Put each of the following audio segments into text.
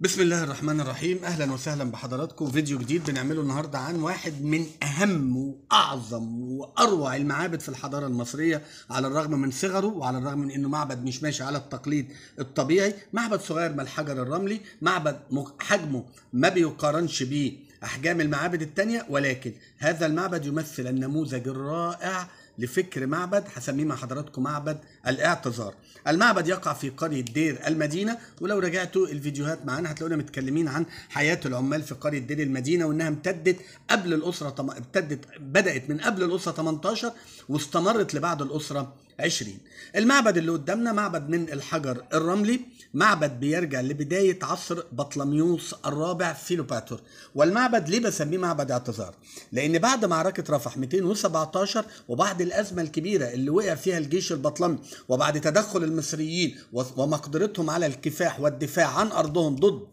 بسم الله الرحمن الرحيم اهلا وسهلا بحضراتكم فيديو جديد بنعمله النهارده عن واحد من اهم واعظم واروع المعابد في الحضاره المصريه على الرغم من صغره وعلى الرغم من انه معبد مش ماشي على التقليد الطبيعي معبد صغير من الحجر الرملي معبد حجمه ما بيقارنش بيه احجام المعابد التانيه ولكن هذا المعبد يمثل النموذج الرائع لفكر معبد هسميه مع حضراتكم معبد الاعتذار المعبد يقع في قرية دير المدينة ولو رجعتوا الفيديوهات معانا هتلاقونا متكلمين عن حياة العمال في قرية دير المدينة وانها امتدت قبل الأسرة ابتدت بدأت من قبل الأسرة 18 واستمرت لبعد الأسرة 20 المعبد اللي قدامنا معبد من الحجر الرملي معبد بيرجع لبداية عصر بطلميوس الرابع فيلوباتور والمعبد ليه بسميه معبد اعتذار لأن بعد معركة رفح 217 وبعد الأزمة الكبيرة اللي وقع فيها الجيش البطلمي وبعد تدخل المصريين ومقدرتهم على الكفاح والدفاع عن أرضهم ضد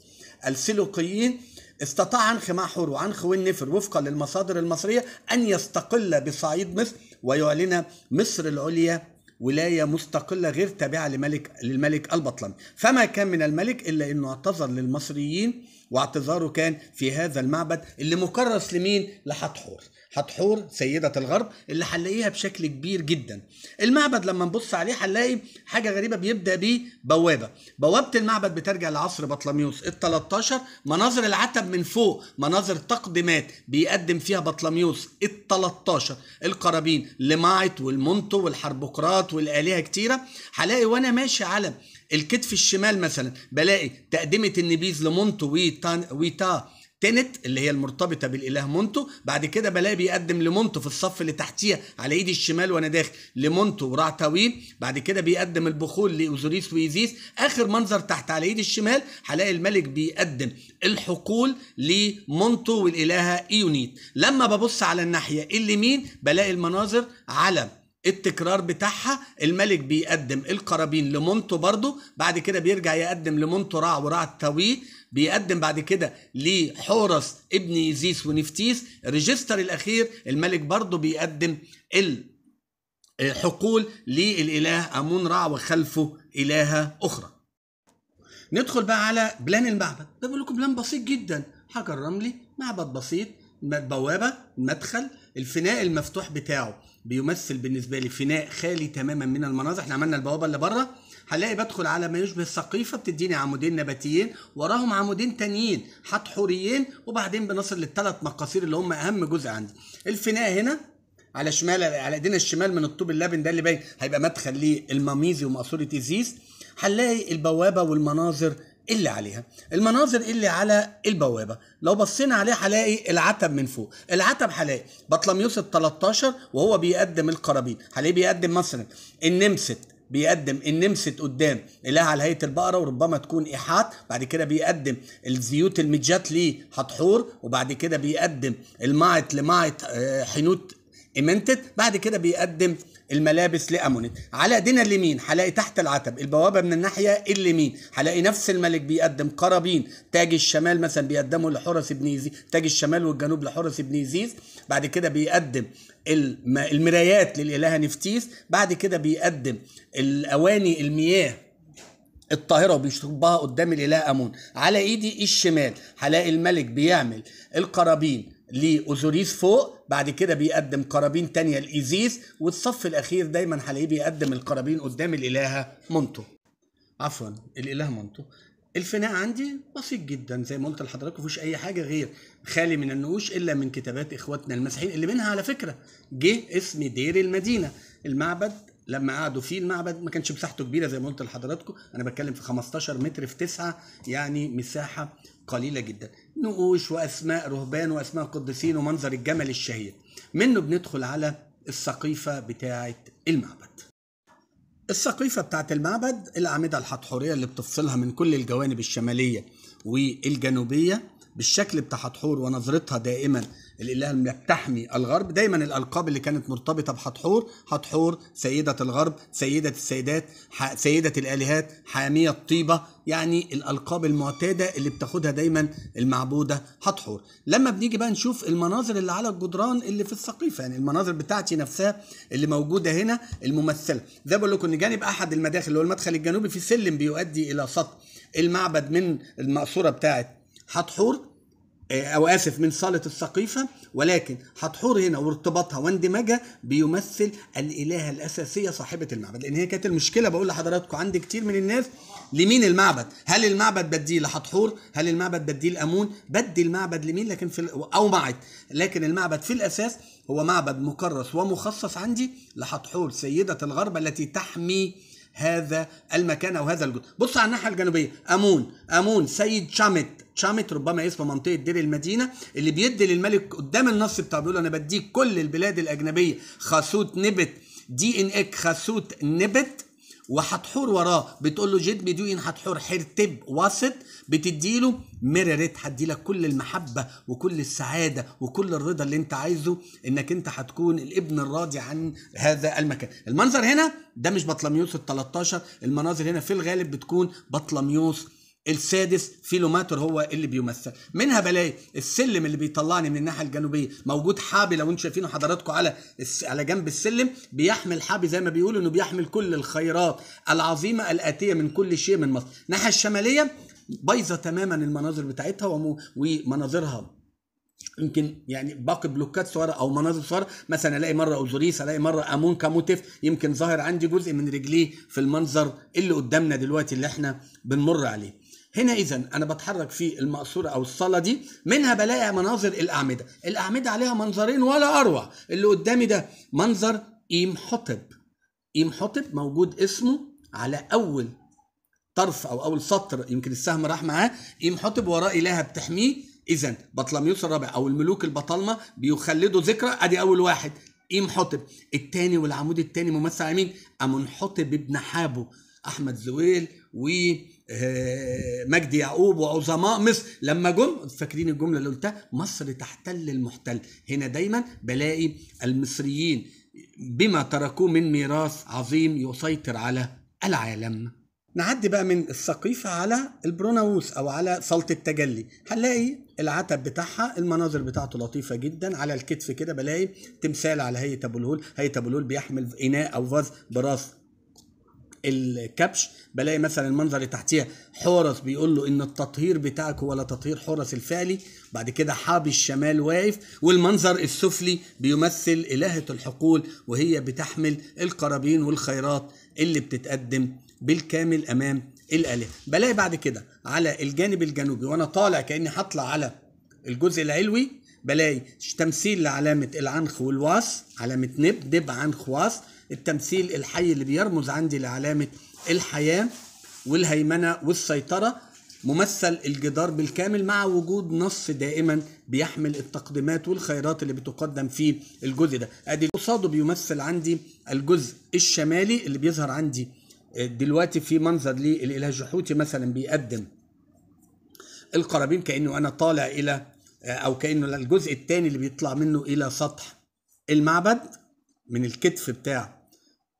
السلوقيين استطاع عنخ محور وعنخ ونفر وفقا للمصادر المصرية أن يستقل بصعيد مصر ويعلن مصر العليا ولاية مستقلة غير تابعة لملك للملك البطلمي فما كان من الملك إلا أنه اعتذر للمصريين واعتذاره كان في هذا المعبد اللي مكرس لمين لحتحور حتحور سيدة الغرب اللي هنلاقيها بشكل كبير جدا المعبد لما نبص عليه هنلاقي حاجة غريبة بيبدأ بيه بوابة بوابة المعبد بترجع لعصر بطلميوس ال 13 مناظر العتب من فوق مناظر تقديمات بيقدم فيها بطلميوس ال 13 القرابين لماعت والمونتو والحربقرات والآلهة كتيرة هلاقي وأنا ماشي على الكتف الشمال مثلا بلاقي تقدمة النبيذ لمونتو ويتا, ويتا تنت اللي هي المرتبطه بالاله مونتو بعد كده بلاقي بيقدم لمونتو في الصف اللي تحتيها على ايدي الشمال وانا داخل لمونتو طويل بعد كده بيقدم البخول لاوزوريس وايزيس اخر منظر تحت على ايدي الشمال هلاقي الملك بيقدم الحقول لمونتو والالهه ايونيت لما ببص على الناحيه اليمين بلاقي المناظر على التكرار بتاعها الملك بيقدم القرابين لمونتو برضه بعد كده بيرجع يقدم لمونتو راع وراع التوي بيقدم بعد كده لحورس ابن زيس ونفتيس الريجستر الاخير الملك برضه بيقدم الحقول للاله امون رع وخلفه الهه اخرى ندخل بقى على بلان المعبد بقول لكم بلان بسيط جدا حجر رملي معبد بسيط بوابه مدخل الفناء المفتوح بتاعه بيمثل بالنسبه لي فناء خالي تماما من المناظر احنا عملنا البوابه اللي بره هلاقي بدخل على ما يشبه السقيفه بتديني عمودين نباتيين وراهم عمودين تانيين حطحوريين وبعدين بنصل للثلاث مقاصير اللي هم اهم جزء عندي الفناء هنا على شمال على ايدينا الشمال من الطوب اللبن ده اللي باين هيبقى مدخل للماميزي ومقصوره ازيس هنلاقي البوابه والمناظر اللي عليها المناظر اللي على البوابه لو بصينا عليه هلاقي العتب من فوق العتب هلاقي بطلميوس ال 13 وهو بيقدم القرابين هلاقيه بيقدم مثلا النمسة بيقدم النمسة قدام إله على هيئة البقرة وربما تكون إيحات بعد كده بيقدم الزيوت المجات لحتحور وبعد كده بيقدم المعط لمعط آه، حنوت إمنتت بعد كده بيقدم الملابس لأمونت على ايدينا اليمين هلاقي تحت العتب البوابه من الناحيه اليمين هلاقي نفس الملك بيقدم قرابين تاج الشمال مثلا بيقدمه لحرس ابن يزيد تاج الشمال والجنوب لحرس ابن يزيد بعد كده بيقدم المرايات للالهه نفتيس بعد كده بيقدم الاواني المياه الطاهرة وبيشربها قدام الإله أمون على إيدي الشمال هلاقي الملك بيعمل القرابين لاوزوريس فوق بعد كده بيقدم قرابين تانية لايزيس والصف الاخير دايما هلاقيه بيقدم القرابين قدام الالهه مونتو عفوا الالهه مونتو الفناء عندي بسيط جدا زي ما قلت لحضراتكم مفيش اي حاجه غير خالي من النقوش الا من كتابات اخواتنا المسيحيين اللي منها على فكره جه اسم دير المدينه المعبد لما قعدوا فيه المعبد ما كانش مساحته كبيره زي ما قلت لحضراتكم انا بتكلم في 15 متر في 9 يعني مساحه قليله جدا نقوش واسماء رهبان واسماء قديسين ومنظر الجمل الشهير منه بندخل على السقيفه بتاعه المعبد السقيفه بتاعه المعبد الاعمده الحطحوريه اللي بتفصلها من كل الجوانب الشماليه والجنوبيه بالشكل بتاع حتحور ونظرتها دائما الالهه اللي بتحمي الغرب دايما الالقاب اللي كانت مرتبطه بحتحور حتحور سيده الغرب سيده السيدات سيده الالهات حاميه الطيبه يعني الالقاب المعتاده اللي بتاخدها دايما المعبوده حتحور لما بنيجي بقى نشوف المناظر اللي على الجدران اللي في السقيفه يعني المناظر بتاعتي نفسها اللي موجوده هنا الممثله ده بقول لكم ان جانب احد المداخل اللي هو المدخل الجنوبي في سلم بيؤدي الى سطح المعبد من المقصوره بتاعت هتحور آه، او اسف من صاله السقيفه ولكن هتحور هنا وارتباطها واندماجها بيمثل الالهه الاساسيه صاحبه المعبد لان هي كانت المشكله بقول لحضراتكم عندي كتير من الناس لمين المعبد هل المعبد بديه لحتحور هل المعبد بديه لامون؟ بدي المعبد لمين لكن في او معت لكن المعبد في الاساس هو معبد مكرس ومخصص عندي لحتحور سيده الغرب التي تحمي هذا المكان او هذا الجزء بص على الناحيه الجنوبيه امون امون سيد شامت شامت ربما اسم منطقه دير المدينه اللي بيدي للملك قدام النص بتاعه بيقول انا بديك كل البلاد الاجنبيه خاسوت نبت دي ان اك إيه خاسوت نبت وهتحور وراه بتقول له جد بدوين هتحور حرتب واسط بتديله هدي لك كل المحبه وكل السعاده وكل الرضا اللي انت عايزه انك انت هتكون الابن الراضي عن هذا المكان المنظر هنا ده مش بطلميوس ال 13 المناظر هنا في الغالب بتكون بطلميوس السادس فيلوماتور هو اللي بيمثل منها بلاقي السلم اللي بيطلعني من الناحيه الجنوبيه موجود حابي لو انتم شايفينه حضراتكم على على جنب السلم بيحمل حابي زي ما بيقولوا انه بيحمل كل الخيرات العظيمه الاتيه من كل شيء من مصر الناحيه الشماليه بايظه تماما المناظر بتاعتها ومناظرها يمكن يعني باقي بلوكات صغيرة او مناظر صغيرة مثلا الاقي مره اوزوريس الاقي مره امون كاموتيف يمكن ظاهر عندي جزء من رجليه في المنظر اللي قدامنا دلوقتي اللي احنا بنمر عليه هنا اذا انا بتحرك في المقصوره او الصاله دي منها بلاقي مناظر الاعمده الاعمده عليها منظرين ولا اروع اللي قدامي ده منظر ايم حطب ايم حطب موجود اسمه على اول طرف او اول سطر يمكن السهم راح معاه ايم حطب وراه الهه بتحميه اذا بطلميوس الرابع او الملوك البطالمه بيخلدوا ذكرى ادي اول واحد ايم حطب الثاني والعمود الثاني ممثل على مين امنحطب ابن حابو احمد زويل ومجدي آه، يعقوب وعظماء مصر لما جم فاكرين الجمله اللي قلتها مصر تحتل المحتل هنا دايما بلاقي المصريين بما تركوه من ميراث عظيم يسيطر على العالم نعدي بقى من السقيفة على البروناوس أو على صالة التجلي هنلاقي العتب بتاعها المناظر بتاعته لطيفة جدا على الكتف كده بلاقي تمثال على هيئة أبو الهول هيئة أبو الهول بيحمل إناء أو فاز براس الكبش بلاقي مثلا المنظر اللي تحتيها حورس بيقول له ان التطهير بتاعك هو تطهير حورس الفعلي بعد كده حابي الشمال واقف والمنظر السفلي بيمثل إلهة الحقول وهي بتحمل القرابين والخيرات اللي بتتقدم بالكامل أمام الآلهة بلاقي بعد كده على الجانب الجنوبي وأنا طالع كأني هطلع على الجزء العلوي بلاقي تمثيل لعلامة العنخ والواس علامة نب دب عنخ واس التمثيل الحي اللي بيرمز عندي لعلامة الحياة والهيمنة والسيطرة ممثل الجدار بالكامل مع وجود نص دائما بيحمل التقديمات والخيرات اللي بتقدم في الجزء ده ادي قصاده بيمثل عندي الجزء الشمالي اللي بيظهر عندي آه، دلوقتي في منظر للاله جحوتي مثلا بيقدم القرابين كانه انا طالع الى آه، او كانه الجزء الثاني اللي بيطلع منه الى سطح المعبد من الكتف بتاع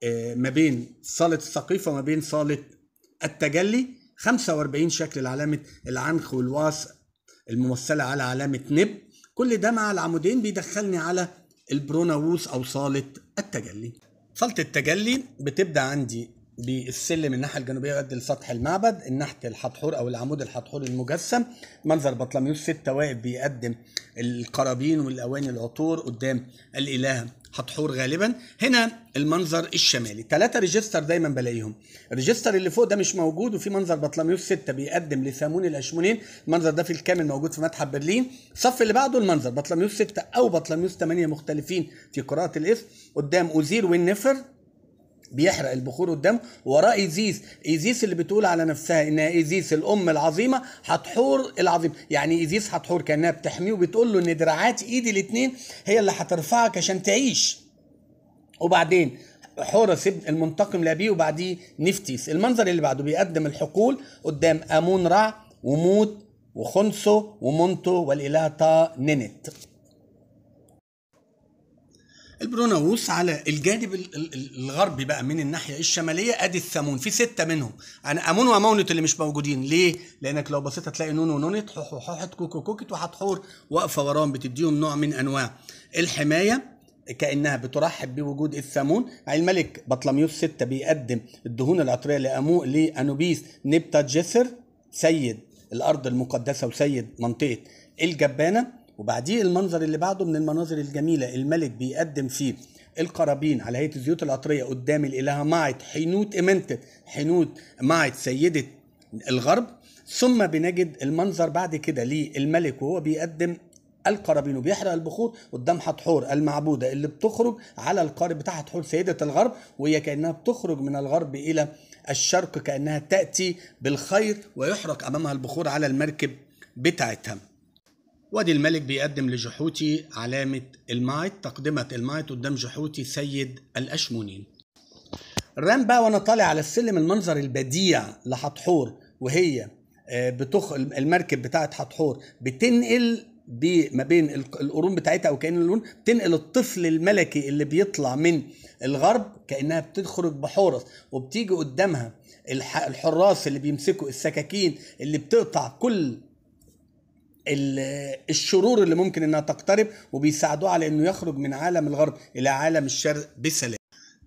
آه، ما بين صاله السقيفه وما بين صاله التجلي 45 شكل لعلامه العنخ والواس الممثله على علامه نب كل ده مع العمودين بيدخلني على البروناووس او صاله التجلي صاله التجلي بتبدا عندي بالسلم الناحيه الجنوبيه يؤدي لسطح المعبد الناحيه الحطحور او العمود الحطحور المجسم منظر بطلميوس ستة واقف بيقدم القرابين والاواني العطور قدام الاله هتحور غالبا هنا المنظر الشمالي ثلاثة ريجستر دايما بلاقيهم الريجستر اللي فوق ده مش موجود وفي منظر بطلميوس 6 بيقدم لسامون الاشمونين المنظر ده في الكامل موجود في متحف برلين الصف اللي بعده المنظر بطلميوس 6 او بطلميوس 8 مختلفين في قراءة الاسم قدام اوزير والنفر بيحرق البخور قدامه وراه ايزيس ايزيس اللي بتقول على نفسها انها ايزيس الام العظيمه هتحور العظيم يعني ايزيس هتحور كانها بتحميه وبتقول له ان دراعات ايدي الاثنين هي اللي هترفعك عشان تعيش وبعدين حورة ابن المنتقم لأبيه وبعديه نفتيس المنظر اللي بعده بيقدم الحقول قدام أمون رع وموت وخنسو ومونتو والإله تا نينت البروناوس على الجانب الغربي بقى من الناحيه الشماليه ادي الثمون في سته منهم انا يعني امون ومونت اللي مش موجودين ليه لانك لو بصيت هتلاقي نون ونونت ححت كوكو كوكت وحتحور واقفه وراهم بتديهم نوع من انواع الحمايه كانها بترحب بوجود الثمون يعني الملك بطلميوس ستة بيقدم الدهون العطريه لامو لانوبيس نبتا جسر سيد الارض المقدسه وسيد منطقه الجبانه وبعديه المنظر اللي بعده من المناظر الجميله الملك بيقدم فيه القرابين على هيئه الزيوت العطريه قدام الالهه معت حنوت امنت حنوت معت سيده الغرب ثم بنجد المنظر بعد كده للملك وهو بيقدم القرابين وبيحرق البخور قدام حتحور المعبوده اللي بتخرج على القارب بتاع حتحور سيده الغرب وهي كانها بتخرج من الغرب الى الشرق كانها تاتي بالخير ويحرق امامها البخور على المركب بتاعتها وادي الملك بيقدم لجحوتي علامة المايت تقدمة المايت قدام جحوتي سيد الأشمونين الرام بقى وانا طالع على السلم المنظر البديع لحتحور وهي آه، بتخ المركب بتاعه حتحور بتنقل بي ما بين القرون بتاعتها او كان اللون بتنقل الطفل الملكي اللي بيطلع من الغرب كانها بتخرج بحورس وبتيجي قدامها الحراس اللي بيمسكوا السكاكين اللي بتقطع كل الشرور اللي ممكن انها تقترب وبيساعدوه على انه يخرج من عالم الغرب الى عالم الشرق بسلام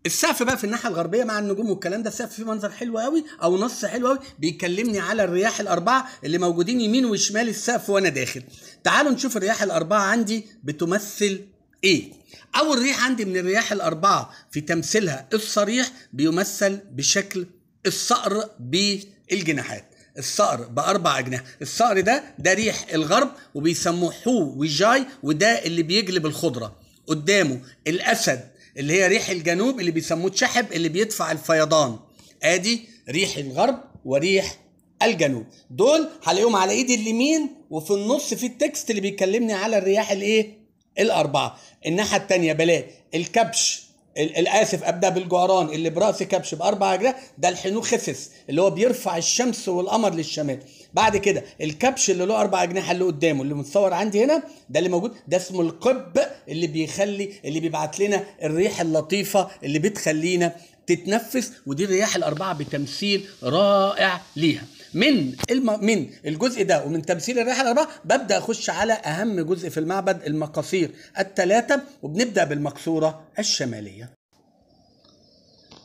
السقف بقى في الناحيه الغربيه مع النجوم والكلام ده السقف فيه منظر حلو قوي او نص حلو قوي بيكلمني على الرياح الاربعه اللي موجودين يمين وشمال السقف وانا داخل تعالوا نشوف الرياح الاربعه عندي بتمثل ايه اول ريح عندي من الرياح الاربعه في تمثيلها الصريح بيمثل بشكل الصقر بالجناحات الصقر باربع اجنحه الصقر ده ده ريح الغرب وبيسموه حو وجاي وده اللي بيجلب الخضره قدامه الاسد اللي هي ريح الجنوب اللي بيسموه تشحب اللي بيدفع الفيضان ادي ريح الغرب وريح الجنوب دول هلاقيهم على ايدي اليمين وفي النص في التكست اللي بيكلمني على الرياح الايه الاربعه الناحيه الثانيه بلاقي الكبش الاسف ابدا بالجعران اللي براس كبش باربع اجنحه ده الحينوخسس اللي هو بيرفع الشمس والقمر للشمال بعد كده الكبش اللي له اربع اجنحه اللي قدامه اللي متصور عندي هنا ده اللي موجود ده اسمه القب اللي بيخلي اللي بيبعت لنا الريح اللطيفه اللي بتخلينا تتنفس ودي الرياح الاربعه بتمثيل رائع ليها من الم... من الجزء ده ومن تمثيل الريحه الاربعه ببدا اخش على اهم جزء في المعبد المقاصير الثلاثه وبنبدا بالمقصوره الشماليه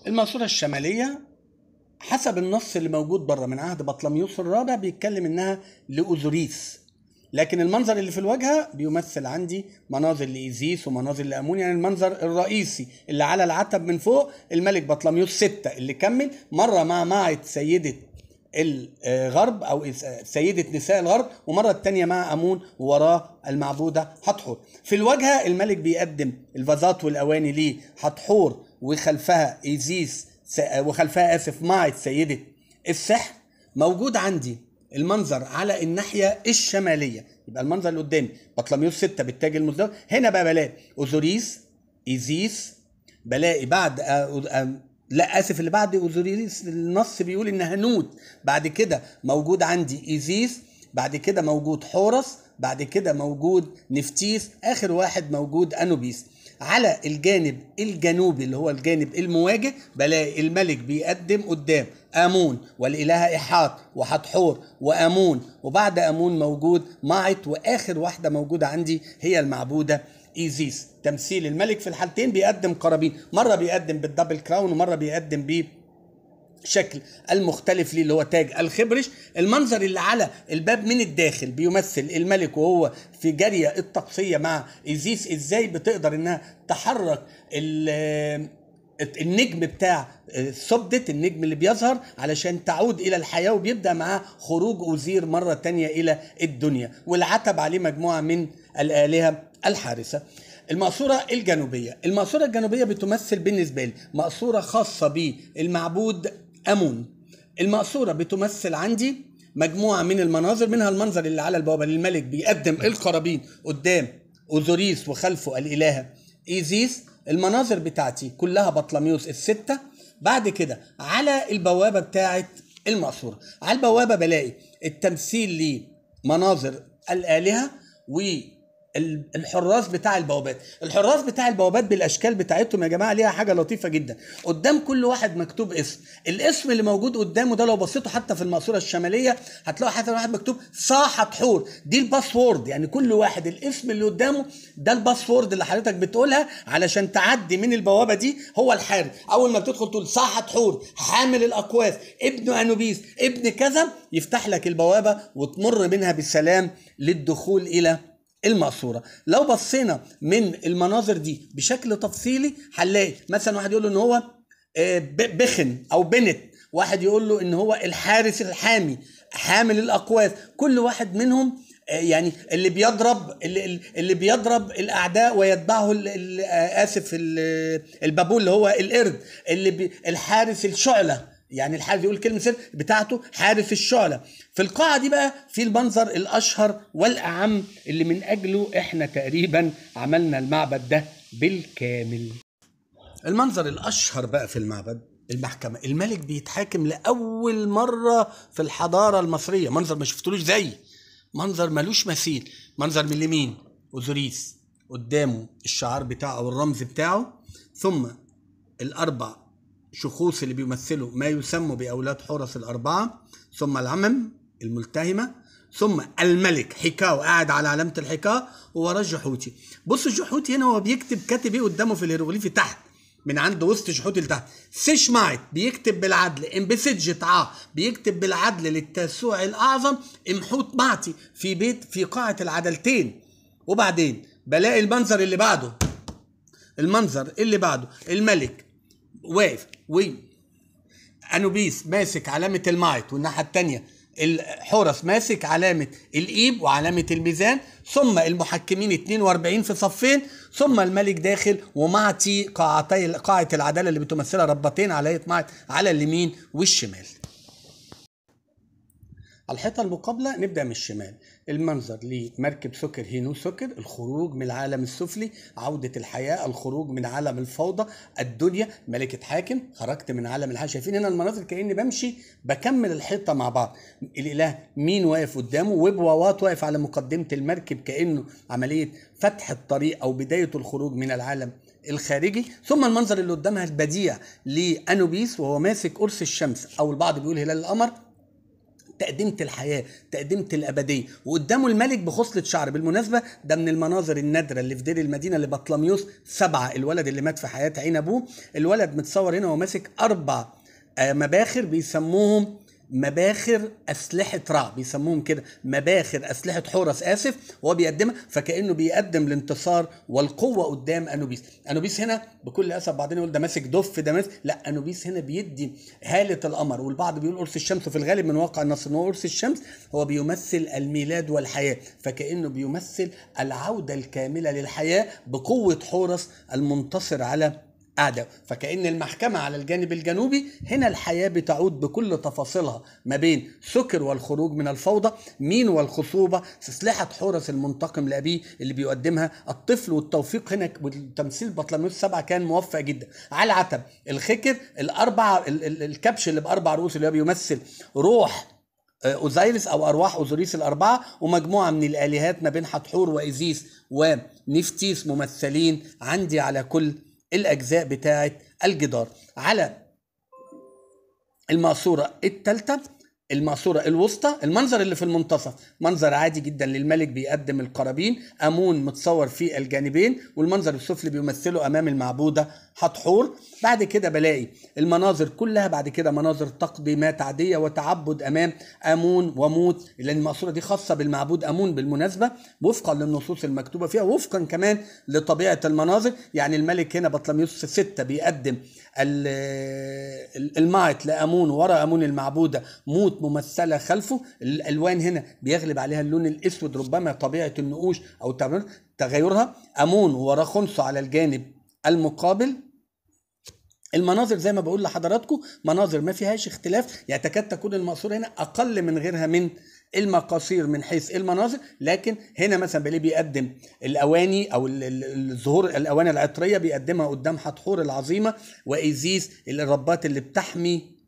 المقصوره الشماليه حسب النص اللي موجود بره من عهد بطلميوس الرابع بيتكلم انها لاوزوريس لكن المنظر اللي في الواجهه بيمثل عندي مناظر لايزيس ومناظر لامون يعني المنظر الرئيسي اللي على العتب من فوق الملك بطلميوس ستة اللي كمل مره مع معت سيده الغرب او سيده نساء الغرب ومره الثانيه مع امون ووراه المعبوده حتحور في الواجهه الملك بيقدم الفازات والاواني ليه حتحور وخلفها ايزيس وخلفها اسف معت سيده السحر موجود عندي المنظر على الناحيه الشماليه يبقى المنظر اللي قدامي بطلميوس 6 بالتاج المزدوج هنا بقى بلاقي اوزوريس ايزيس بلاقي بعد لا اسف اللي بعد اوزوريس النص بيقول ان هنود بعد كده موجود عندي ايزيس بعد كده موجود حورس بعد كده موجود نفتيس اخر واحد موجود انوبيس على الجانب الجنوبي اللي هو الجانب المواجه بلاقي الملك بيقدم قدام امون والالهه احاط وحتحور وامون وبعد امون موجود معط واخر واحده موجوده عندي هي المعبوده ايزيس تمثيل الملك في الحالتين بيقدم قرابين مره بيقدم بالدبل كراون ومره بيقدم بيه شكل المختلف ليه اللي هو تاج الخبرش المنظر اللي على الباب من الداخل بيمثل الملك وهو في جاريه الطقسية مع ايزيس ازاي بتقدر انها تحرك النجم بتاع آه، ثبتت النجم اللي بيظهر علشان تعود الى الحياه وبيبدا معاه خروج اوزير مره تانية الى الدنيا والعتب عليه مجموعه من الالهه الحارسه المقصورة الجنوبية المقصورة الجنوبية بتمثل بالنسبة لي مقصورة خاصة بالمعبود أمون المقصورة بتمثل عندي مجموعة من المناظر منها المنظر اللي على البوابة للملك بيقدم القرابين قدام أوزوريس وخلفه الإلهة إيزيس المناظر بتاعتي كلها بطلميوس الستة بعد كده على البوابة بتاعت المقصورة على البوابة بلاقي التمثيل لمناظر الآلهة و الحراس بتاع البوابات الحراس بتاع البوابات بالاشكال بتاعتهم يا جماعه ليها حاجه لطيفه جدا قدام كل واحد مكتوب اسم الاسم اللي موجود قدامه ده لو بصيتوا حتى في الماسوره الشماليه هتلاقوا حتى واحد مكتوب صاحة حور دي الباسورد يعني كل واحد الاسم اللي قدامه ده الباسورد اللي حضرتك بتقولها علشان تعدي من البوابه دي هو الحارس اول ما بتدخل تقول صاحة حور حامل الاقواس ابن انوبيس ابن كذا يفتح لك البوابه وتمر منها بالسلام للدخول الى المقصوره لو بصينا من المناظر دي بشكل تفصيلي هنلاقي مثلا واحد يقول له ان هو آه، بخن او بنت واحد يقول له ان هو الحارس الحامي حامل الاقواس كل واحد منهم آه، يعني اللي بيضرب اللي, اللي بيضرب الاعداء ويتبعه آه، اسف البابول اللي هو القرد اللي الحارس الشعله يعني الحارس يقول كلمه سر بتاعته حارس الشعله في القاعه دي بقى في المنظر الاشهر والاعم اللي من اجله احنا تقريبا عملنا المعبد ده بالكامل المنظر الاشهر بقى في المعبد المحكمة الملك بيتحاكم لأول مرة في الحضارة المصرية منظر ما شفتلوش زي منظر ملوش مثيل منظر من اليمين أوزوريس قدامه الشعار بتاعه والرمز بتاعه ثم الأربع شخوص اللي بيمثلوا ما يسمى بأولاد حورس الأربعة ثم العمم الملتهمة ثم الملك حكاو قاعد على علامة الحكا ووراه الجحوتي بص الجحوتي هنا هو بيكتب كاتب ايه قدامه في الهيروغليفي تحت من عند وسط جحوتي لتحت سيشمعت بيكتب بالعدل امبسجتعا بيكتب بالعدل للتاسوع الأعظم امحوت معتي في بيت في قاعة العدلتين وبعدين بلاقي المنظر اللي بعده المنظر اللي بعده الملك واقف وانوبيس ماسك علامه المايت والناحيه الثانيه الحرس ماسك علامة الإيب وعلامة الميزان ثم المحكمين 42 في صفين ثم الملك داخل ومعتي قاعتي قاعة العدالة اللي بتمثلها ربتين على معت على اليمين والشمال الحيطة المقابلة نبدأ من الشمال المنظر لمركب سكر هينو سكر الخروج من العالم السفلي عودة الحياة الخروج من عالم الفوضى الدنيا ملكة حاكم خرجت من عالم الحياة شايفين هنا المناظر كأني بمشي بكمل الحيطة مع بعض الإله مين واقف قدامه وبواوات واقف على مقدمة المركب كأنه عملية فتح الطريق أو بداية الخروج من العالم الخارجي ثم المنظر اللي قدامها البديع لانوبيس وهو ماسك قرص الشمس او البعض بيقول هلال القمر تقدمه الحياه تقدمه الابديه وقدامه الملك بخصله شعر بالمناسبه ده من المناظر النادره اللي في دير المدينه اللي بطلميوس سبعه الولد اللي مات في حياه عين ابوه الولد متصور هنا وماسك اربع آه، مباخر بيسموهم مباخر أسلحة رع بيسموهم كده مباخر أسلحة حورس آسف وهو بيقدمها فكأنه بيقدم الانتصار والقوة قدام أنوبيس أنوبيس هنا بكل أسف بعدين يقول ده ماسك دف ده ماسك لا أنوبيس هنا بيدي هالة القمر والبعض بيقول قرص الشمس وفي الغالب من واقع النص إن قرص الشمس هو بيمثل الميلاد والحياة فكأنه بيمثل العودة الكاملة للحياة بقوة حورس المنتصر على قاعدة فكأن المحكمة على الجانب الجنوبي هنا الحياة بتعود بكل تفاصيلها ما بين سكر والخروج من الفوضى مين والخصوبة سلاحة حورس المنتقم لأبيه اللي بيقدمها الطفل والتوفيق هنا وتمثيل بطلميوس سبعة كان موفق جدا على العتب الخكر الأربعة الكبش اللي بأربع رؤوس اللي هو بيمثل روح آه، اوزيريس او ارواح اوزوريس الاربعه ومجموعه من الالهات ما بين حتحور وايزيس ونفتيس ممثلين عندي على كل الاجزاء بتاعه الجدار على الماسوره الثالثه الماسورة الوسطى المنظر اللي في المنتصف منظر عادي جدا للملك بيقدم القرابين أمون متصور في الجانبين والمنظر السفلي بيمثله أمام المعبودة حتحور بعد كده بلاقي المناظر كلها بعد كده مناظر تقديمات عادية وتعبد أمام أمون وموت لأن الماسورة دي خاصة بالمعبود أمون بالمناسبة وفقا للنصوص المكتوبة فيها وفقا كمان لطبيعة المناظر يعني الملك هنا بطلميوس ستة بيقدم المايت لامون ورا امون المعبوده موت ممثله خلفه الالوان هنا بيغلب عليها اللون الاسود ربما طبيعه النقوش او تغيرها امون ورا خنصه على الجانب المقابل المناظر زي ما بقول لحضراتكم مناظر ما فيهاش اختلاف يعني تكاد تكون المقصوره هنا اقل من غيرها من المقاصير من حيث المناظر لكن هنا مثلا بيليه بيقدم الاواني او الزهور الاواني العطريه بيقدمها قدام حتحور العظيمه وايزيس الربات اللي بتحمي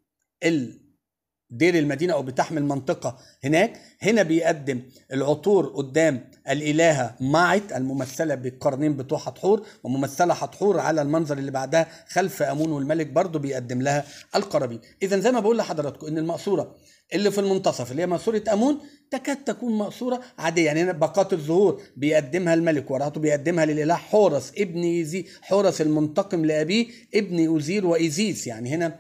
دير المدينه او بتحمي المنطقه هناك هنا بيقدم العطور قدام الالهه معت الممثله بالقرنين بتوع حتحور وممثله حتحور على المنظر اللي بعدها خلف امون والملك برضه بيقدم لها القرابين اذا زي ما بقول لحضراتكم ان المقصوره اللي في المنتصف اللي هي مقصورة أمون تكاد تكون مقصورة عادية يعني هنا بقات الزهور بيقدمها الملك ورهته بيقدمها للإله حورس ابن يزي حورس المنتقم لأبيه ابن أزير وإيزيس يعني هنا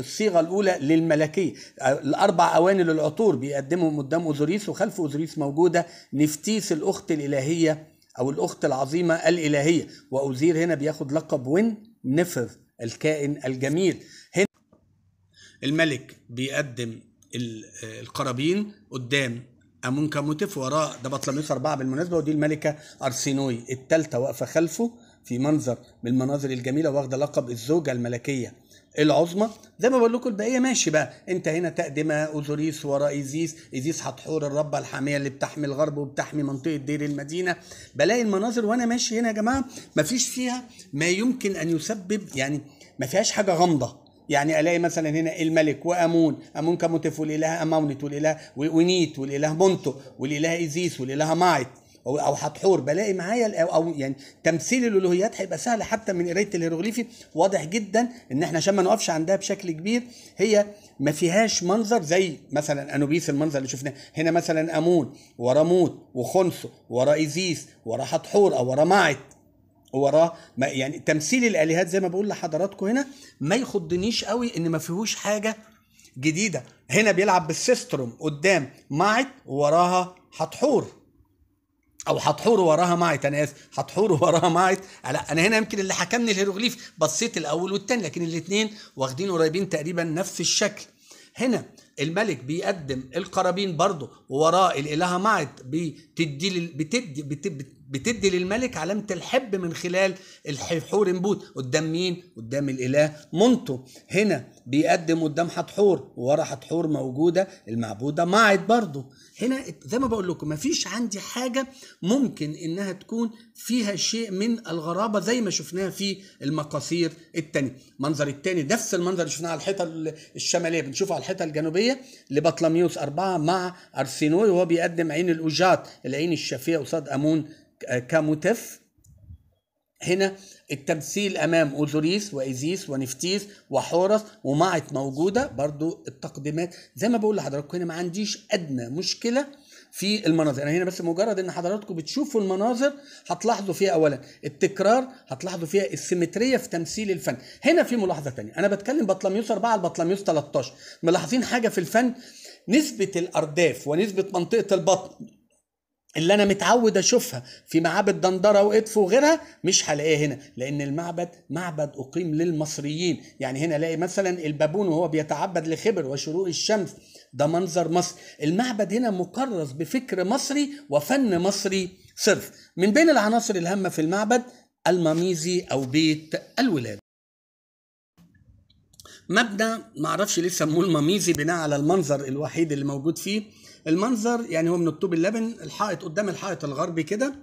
الصيغة الأولى للملكية الأربع أواني للعطور بيقدمهم قدام أوزوريس وخلف أوزوريس موجودة نفتيس الأخت الإلهية أو الأخت العظيمة الإلهية وأوزير هنا بياخد لقب ون نفر الكائن الجميل هنا الملك بيقدم القرابين قدام كاموتيف وراء ده بطلميوس اربعه بالمناسبه ودي الملكه ارسينوي الثالثه واقفه خلفه في منظر من المناظر الجميله واخده لقب الزوجه الملكيه العظمى زي ما بقول لكم البقيه ماشي بقى انت هنا تقدمه اوزوريس وراء ايزيس ايزيس حتحور الربه الحاميه اللي بتحمي الغرب وبتحمي منطقه دير المدينه بلاقي المناظر وانا ماشي هنا يا جماعه ما فيش فيها ما يمكن ان يسبب يعني ما فيهاش حاجه غامضه يعني الاقي مثلا هنا الملك وامون امون كموتيف والاله امونت والاله ونيت والاله بونتو والاله ايزيس والاله مايت او او حتحور بلاقي معايا او يعني تمثيل الالوهيات هيبقى سهل حتى من قرايه الهيروغليفي واضح جدا ان احنا عشان ما نقفش عندها بشكل كبير هي ما فيهاش منظر زي مثلا انوبيس المنظر اللي شفناه هنا مثلا امون ورا موت وخنسو ورا ايزيس ورا حتحور او ورا معت وراه ما يعني تمثيل الالهات زي ما بقول لحضراتكم هنا ما يخضنيش قوي ان ما فيهوش حاجه جديده هنا بيلعب بالسيستروم قدام معت وراها حتحور او حتحور وراها معت انا اسف حتحور وراها معت لا انا هنا يمكن اللي حكمني الهيروغليف بصيت الاول والثاني لكن الاثنين واخدين قريبين تقريبا نفس الشكل هنا الملك بيقدم القرابين برضه ووراه الالهه معت بتدي بتدي, بتدي بتدي للملك علامة الحب من خلال الحورنبوت قدام مين؟ قدام الإله منتو هنا بيقدم قدام حتحور وورا حتحور موجودة المعبودة معد برضه هنا زي ما بقول لكم مفيش عندي حاجة ممكن إنها تكون فيها شيء من الغرابة زي ما شفناها في المقاصير التانية المنظر التاني نفس المنظر اللي شفناه على الحيطة الشمالية بنشوفه على الحيطة الجنوبية لبطلميوس أربعة مع أرسينوي وهو بيقدم عين الأوجات العين الشافية قصاد أمون كمتف هنا التمثيل امام اوزوريس وايزيس ونفتيس وحورس ومعت موجوده برضو التقديمات زي ما بقول لحضراتكم هنا ما عنديش ادنى مشكله في المناظر انا هنا بس مجرد ان حضراتكم بتشوفوا المناظر هتلاحظوا فيها اولا التكرار هتلاحظوا فيها السيمتريه في تمثيل الفن هنا في ملاحظه ثانيه انا بتكلم بطلميوس 4 على بطلميوس 13 ملاحظين حاجه في الفن نسبه الارداف ونسبه منطقه البطن اللي انا متعود اشوفها في معابد دندره وادفو وغيرها مش هلاقيها هنا لان المعبد معبد اقيم للمصريين يعني هنا الاقي مثلا البابون وهو بيتعبد لخبر وشروق الشمس ده منظر مصر المعبد هنا مكرس بفكر مصري وفن مصري صرف من بين العناصر الهامه في المعبد الماميزي او بيت الولاده مبنى معرفش ليه سموه الماميزي بناء على المنظر الوحيد اللي موجود فيه المنظر يعني هو من الطوب اللبن الحائط قدام الحائط الغربي كده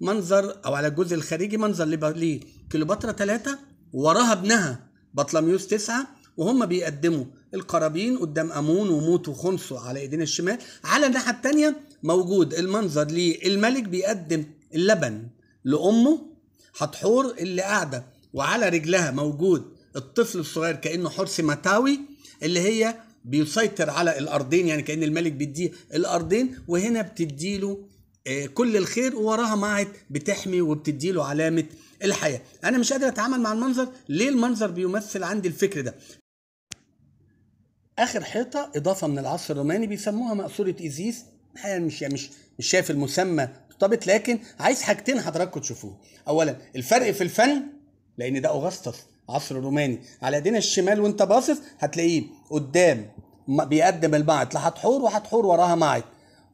منظر او على الجزء الخارجي منظر لكليوباترا ثلاثة وراها ابنها بطلميوس تسعة وهم بيقدموا القرابين قدام امون وموت وخنصو على ايدينا الشمال على الناحيه الثانيه موجود المنظر للملك بيقدم اللبن لامه حتحور اللي قاعده وعلى رجلها موجود الطفل الصغير كانه حرس متاوي اللي هي بيسيطر على الارضين يعني كان الملك بيديه الارضين وهنا بتديله آه، كل الخير ووراها معت بتحمي وبتديله علامه الحياه انا مش قادر اتعامل مع المنظر ليه المنظر بيمثل عندي الفكر ده اخر حيطه اضافه من العصر الروماني بيسموها مقصوره ايزيس الحقيقه مش يعني مش مش شايف المسمى مرتبط لكن عايز حاجتين حضراتكم تشوفوه اولا الفرق في الفن لان ده اوغسطس عصر روماني على ايدينا الشمال وانت باصص هتلاقيه قدام بيقدم المعت لحتحور وحتحور وراها معت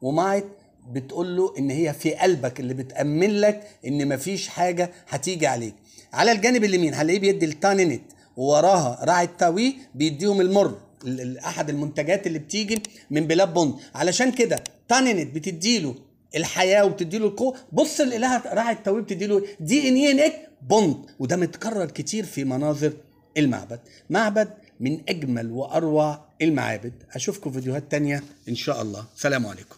ومعت بتقول له ان هي في قلبك اللي بتامن لك ان مفيش حاجه هتيجي عليك على الجانب اليمين هلاقيه بيدي التانينت ووراها راعي التاوي بيديهم المر احد المنتجات اللي بتيجي من بلاد بوند علشان كده تانينت بتديله الحياه وبتديله القوه بص الالهه راعي بتدي بتديله دي ان ايه نيك إيه بوند وده متكرر كتير في مناظر المعبد معبد من اجمل واروع المعابد اشوفكم في فيديوهات تانية ان شاء الله سلام عليكم